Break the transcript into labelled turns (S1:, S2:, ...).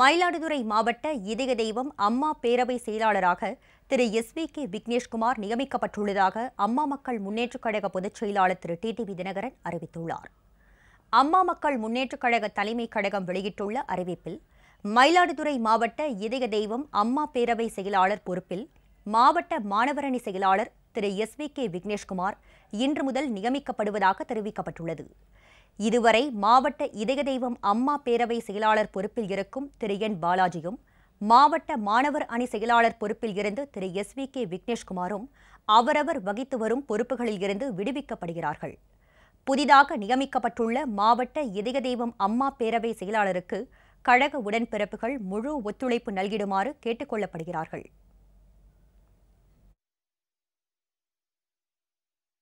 S1: மயிலாடுதுறை மாவட்ட இதய தெய்வம் அம்மா பேரவை செயலாளராக Thiru S V K Vigneshkumar நியமிக்கப்பட்டுள்ளதாக அம்மா மக்கள் முன்னேற்றக் கழக பொதுச் செயலாளர் திரு டி வி தினகரன் அறிவித்துள்ளார் அம்மா மக்கள் முன்னேற்றக் கழக தலைமை கழகம் வெளியிட்டுள்ள அறிவிப்பில் மயிலாடுதுறை மாவட்ட இதய தெய்வம் அம்மா பேரவை செயலாளர் பொறுப்பில் மாவட்ட மாணவரணி செயலாளர் Thiru S V K Vigneshkumar இன்று முதல் நியமிக்கப்படுவதாக தெரிவிக்கப்பட்டுள்ளது இதுவரை மாவட்ட இதய தெய்வம் அம்மா பேரவை செயலாளர் பொறுப்பில் இருக்கும் திரு என் பாலாஜியும் மாவட்ட மாணவர் அணி செயலாளர் பொறுப்பில் இருந்து திரு எஸ் வி கே விக்னேஷ்குமாரும் அவரவர் வகித்து வரும் பொறுப்புகளில் இருந்து விடுவிக்கப்படுகிறார்கள் புதிதாக நியமிக்கப்பட்டுள்ள மாவட்ட இதய தெய்வம் அம்மா பேரவை செயலாளருக்கு கழக உடன்பிறப்புகள் முழு ஒத்துழைப்பு நல்கிடுமாறு கேட்டுக்கொள்ளப்படுகிறார்கள்